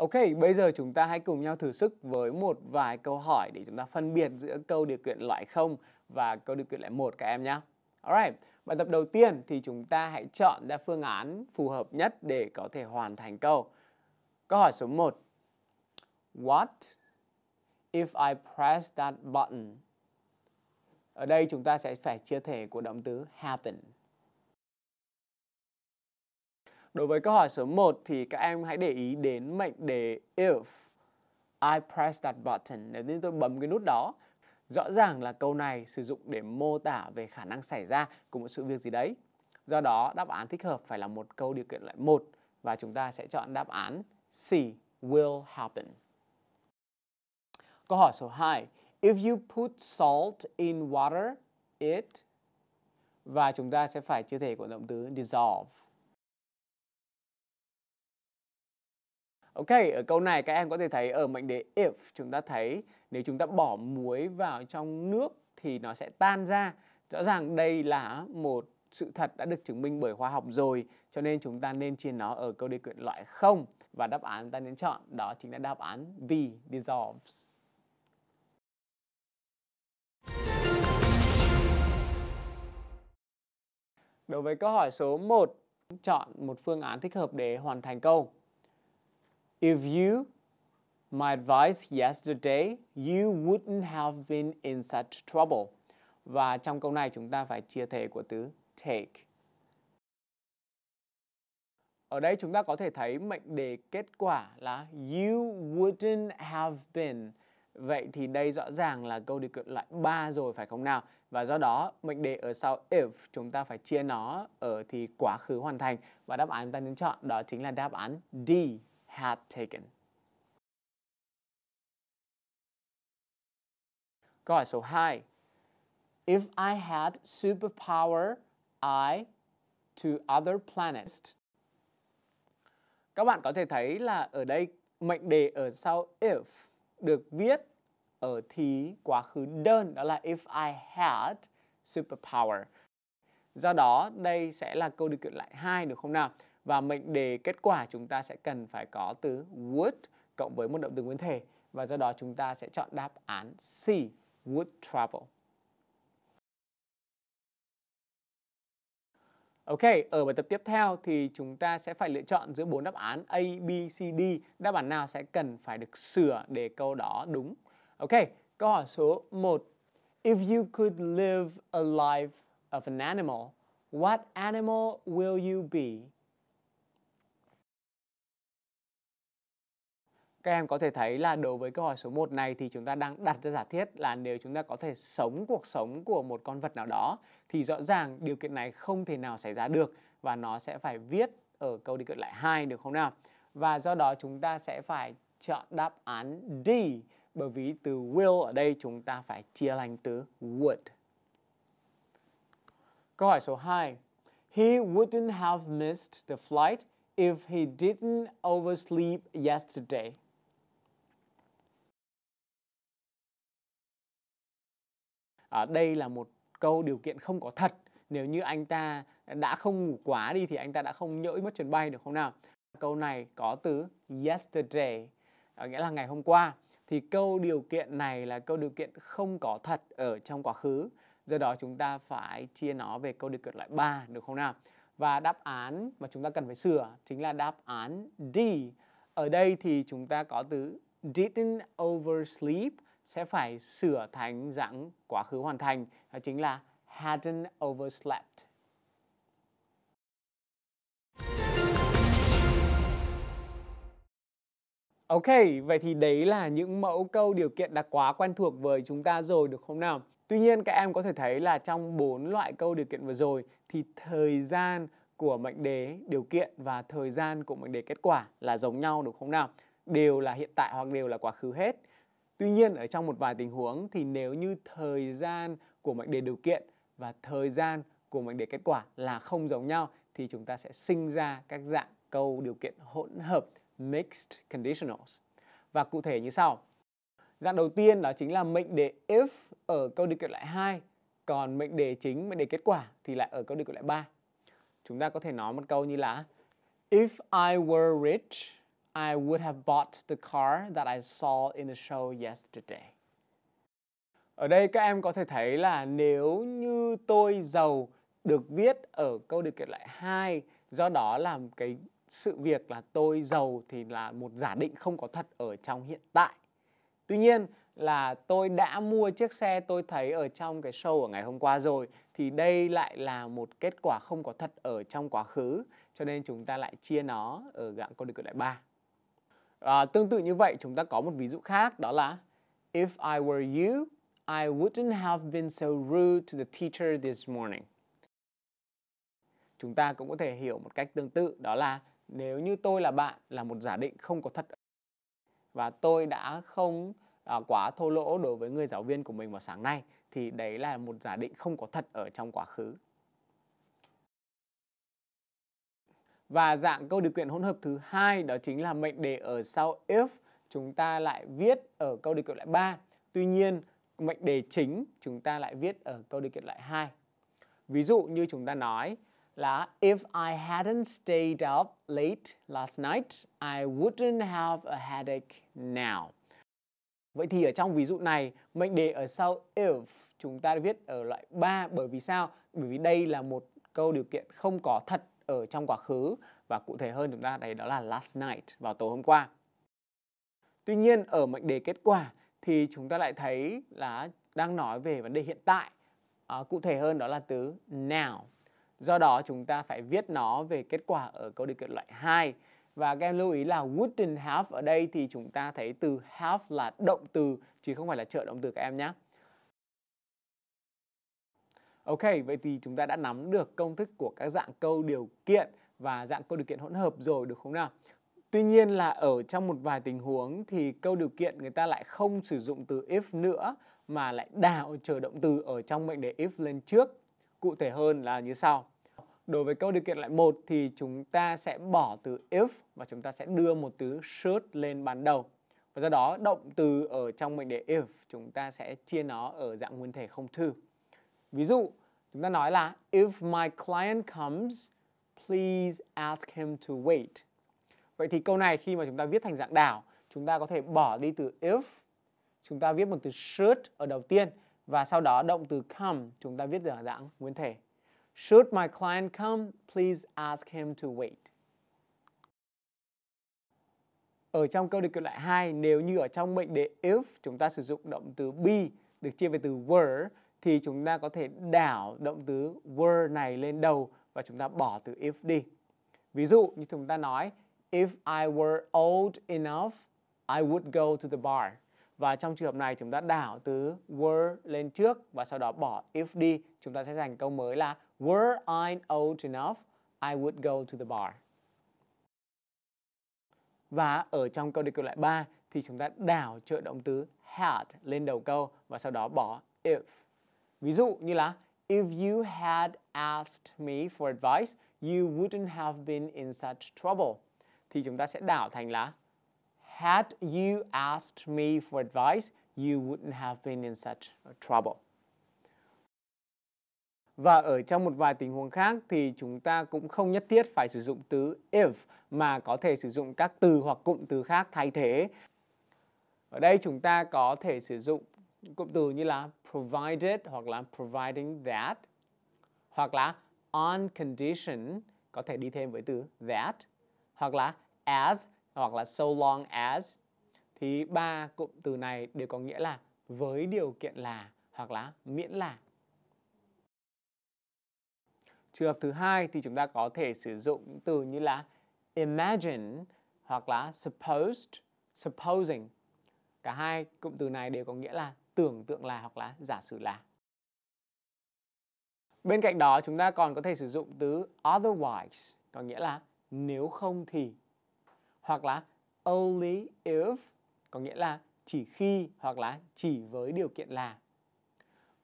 Ok, bây giờ chúng ta hãy cùng nhau thử sức với một vài câu hỏi để chúng ta phân biệt giữa câu điều kiện loại 0 và câu điều kiện loại 1 các em nhé. Alright, bài tập đầu tiên thì chúng ta hãy chọn ra phương án phù hợp nhất để có thể hoàn thành câu. Câu hỏi số 1. What if I press that button? Ở đây chúng ta sẽ phải chia thể của động từ happen. Đối với câu hỏi số 1 thì các em hãy để ý đến mệnh đề if I press that button nếu như tôi bấm cái nút đó. Rõ ràng là câu này sử dụng để mô tả về khả năng xảy ra của một sự việc gì đấy. Do đó đáp án thích hợp phải là một câu điều kiện loại một và chúng ta sẽ chọn đáp án C will happen. Câu hỏi số 2. If you put salt in water, it và chúng ta sẽ phải chia thể của động từ dissolve. Ok, ở câu này các em có thể thấy ở mệnh đề if chúng ta thấy nếu chúng ta bỏ muối vào trong nước thì nó sẽ tan ra. Rõ ràng đây là một sự thật đã được chứng minh bởi khoa học rồi cho nên chúng ta nên chia nó ở câu đề quyện loại không và đáp án ta nên chọn đó chính là đáp án B dissolves. Đối với câu hỏi số 1, chọn một phương án thích hợp để hoàn thành câu. If you my advice yesterday, you wouldn't have been in such trouble. Và trong câu này chúng ta phải chia thể của từ take. Ở đây chúng ta có thể thấy mệnh đề kết quả là you wouldn't have been. Vậy thì đây rõ ràng là câu điều kiện loại 3 rồi phải không nào? Và do đó mệnh đề ở sau if chúng ta phải chia nó ở thì quá khứ hoàn thành. Và đáp án chúng ta nên chọn đó chính là đáp án D had taken. Câu số 2. If I had superpower, I to other planets. Các bạn có thể thấy là ở đây mệnh đề ở sau if được viết ở thì quá khứ đơn đó là if I had superpower. Do đó đây sẽ là câu điều kiện lại hai được không nào? và mệnh đề kết quả chúng ta sẽ cần phải có từ would cộng với một động từ nguyên thể và do đó chúng ta sẽ chọn đáp án C would travel. Ok, ở bài tập tiếp theo thì chúng ta sẽ phải lựa chọn giữa bốn đáp án A, B, C, D. Đáp án nào sẽ cần phải được sửa để câu đó đúng. Ok, câu hỏi số 1. If you could live a life of an animal, what animal will you be? các em có thể thấy là đối với câu hỏi số 1 này thì chúng ta đang đặt ra giả thiết là nếu chúng ta có thể sống cuộc sống của một con vật nào đó thì rõ ràng điều kiện này không thể nào xảy ra được và nó sẽ phải viết ở câu đi cận lại hai được không nào? Và do đó chúng ta sẽ phải chọn đáp án D bởi vì từ will ở đây chúng ta phải chia thành từ would. Câu hỏi số 2. He wouldn't have missed the flight if he didn't oversleep yesterday. à, đây là một câu điều kiện không có thật nếu như anh ta đã không ngủ quá đi thì anh ta đã không nhỡ mất chuyến bay được không nào câu này có từ yesterday à, nghĩa là ngày hôm qua thì câu điều kiện này là câu điều kiện không có thật ở trong quá khứ do đó chúng ta phải chia nó về câu điều kiện loại 3 được không nào và đáp án mà chúng ta cần phải sửa chính là đáp án D ở đây thì chúng ta có từ didn't oversleep sẽ phải sửa thành dạng quá khứ hoàn thành đó chính là hadn't overslept. Ok, vậy thì đấy là những mẫu câu điều kiện đã quá quen thuộc với chúng ta rồi được không nào? Tuy nhiên các em có thể thấy là trong bốn loại câu điều kiện vừa rồi thì thời gian của mệnh đề điều kiện và thời gian của mệnh đề kết quả là giống nhau được không nào? Đều là hiện tại hoặc đều là quá khứ hết. Tuy nhiên ở trong một vài tình huống thì nếu như thời gian của mệnh đề điều kiện và thời gian của mệnh đề kết quả là không giống nhau thì chúng ta sẽ sinh ra các dạng câu điều kiện hỗn hợp mixed conditionals. Và cụ thể như sau. Dạng đầu tiên đó chính là mệnh đề if ở câu điều kiện loại 2, còn mệnh đề chính, mệnh đề kết quả thì lại ở câu điều kiện loại 3. Chúng ta có thể nói một câu như là If I were rich I would have bought the car that I saw in the show yesterday. Ở đây các em có thể thấy là nếu như tôi giàu được viết ở câu điều kiện lại 2, do đó là cái sự việc là tôi giàu thì là một giả định không có thật ở trong hiện tại. Tuy nhiên là tôi đã mua chiếc xe tôi thấy ở trong cái show ở ngày hôm qua rồi thì đây lại là một kết quả không có thật ở trong quá khứ cho nên chúng ta lại chia nó ở dạng câu điều kiện lại 3. À, tương tự như vậy chúng ta có một ví dụ khác đó là If I were you, I wouldn't have been so rude to the teacher this morning. Chúng ta cũng có thể hiểu một cách tương tự đó là nếu như tôi là bạn là một giả định không có thật và tôi đã không à, quá thô lỗ đối với người giáo viên của mình vào sáng nay thì đấy là một giả định không có thật ở trong quá khứ Và dạng câu điều kiện hỗn hợp thứ hai đó chính là mệnh đề ở sau if chúng ta lại viết ở câu điều kiện loại 3. Tuy nhiên, mệnh đề chính chúng ta lại viết ở câu điều kiện loại 2. Ví dụ như chúng ta nói là if I hadn't stayed up late last night, I wouldn't have a headache now. Vậy thì ở trong ví dụ này, mệnh đề ở sau if chúng ta viết ở loại 3 bởi vì sao? Bởi vì đây là một câu điều kiện không có thật ở trong quá khứ và cụ thể hơn chúng ta đấy đó là last night vào tối hôm qua. Tuy nhiên ở mệnh đề kết quả thì chúng ta lại thấy là đang nói về vấn đề hiện tại. À, cụ thể hơn đó là từ now. Do đó chúng ta phải viết nó về kết quả ở câu điều kiện loại 2. Và các em lưu ý là wouldn't have ở đây thì chúng ta thấy từ have là động từ chứ không phải là trợ động từ các em nhé. Ok, vậy thì chúng ta đã nắm được công thức của các dạng câu điều kiện và dạng câu điều kiện hỗn hợp rồi được không nào? Tuy nhiên là ở trong một vài tình huống thì câu điều kiện người ta lại không sử dụng từ if nữa mà lại đảo chờ động từ ở trong mệnh đề if lên trước. Cụ thể hơn là như sau. Đối với câu điều kiện loại một thì chúng ta sẽ bỏ từ if và chúng ta sẽ đưa một từ should lên ban đầu. Và do đó động từ ở trong mệnh đề if chúng ta sẽ chia nó ở dạng nguyên thể không thư. Ví dụ, chúng ta nói là If my client comes, please ask him to wait. Vậy thì câu này khi mà chúng ta viết thành dạng đảo, chúng ta có thể bỏ đi từ if, chúng ta viết một từ should ở đầu tiên và sau đó động từ come, chúng ta viết ở dạng nguyên thể. Should my client come, please ask him to wait. Ở trong câu được kiểu lại 2, nếu như ở trong mệnh đề if chúng ta sử dụng động từ be được chia về từ were thì chúng ta có thể đảo động từ were này lên đầu và chúng ta bỏ từ if đi. Ví dụ như chúng ta nói if I were old enough I would go to the bar. Và trong trường hợp này chúng ta đảo từ were lên trước và sau đó bỏ if đi, chúng ta sẽ dành câu mới là were I old enough I would go to the bar. Và ở trong câu đi câu lại 3 thì chúng ta đảo trợ động từ had lên đầu câu và sau đó bỏ if. Ví dụ như là If you had asked me for advice, you wouldn't have been in such trouble. Thì chúng ta sẽ đảo thành là Had you asked me for advice, you wouldn't have been in such trouble. Và ở trong một vài tình huống khác thì chúng ta cũng không nhất thiết phải sử dụng từ if mà có thể sử dụng các từ hoặc cụm từ khác thay thế. Ở đây chúng ta có thể sử dụng cụm từ như là provided hoặc là providing that hoặc là on condition có thể đi thêm với từ that hoặc là as hoặc là so long as thì ba cụm từ này đều có nghĩa là với điều kiện là hoặc là miễn là trường hợp thứ hai thì chúng ta có thể sử dụng những từ như là imagine hoặc là supposed supposing cả hai cụm từ này đều có nghĩa là tưởng tượng là hoặc là giả sử là. Bên cạnh đó chúng ta còn có thể sử dụng từ otherwise có nghĩa là nếu không thì hoặc là only if có nghĩa là chỉ khi hoặc là chỉ với điều kiện là.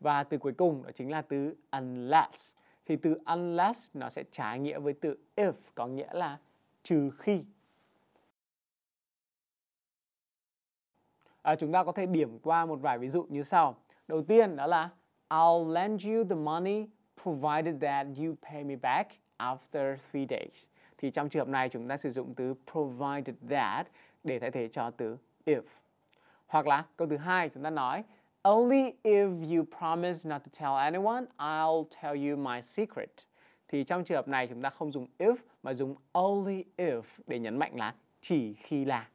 Và từ cuối cùng đó chính là từ unless. Thì từ unless nó sẽ trái nghĩa với từ if có nghĩa là trừ khi. à, chúng ta có thể điểm qua một vài ví dụ như sau. Đầu tiên đó là I'll lend you the money provided that you pay me back after three days. Thì trong trường hợp này chúng ta sử dụng từ provided that để thay thế cho từ if. Hoặc là câu thứ hai chúng ta nói Only if you promise not to tell anyone, I'll tell you my secret. Thì trong trường hợp này chúng ta không dùng if mà dùng only if để nhấn mạnh là chỉ khi là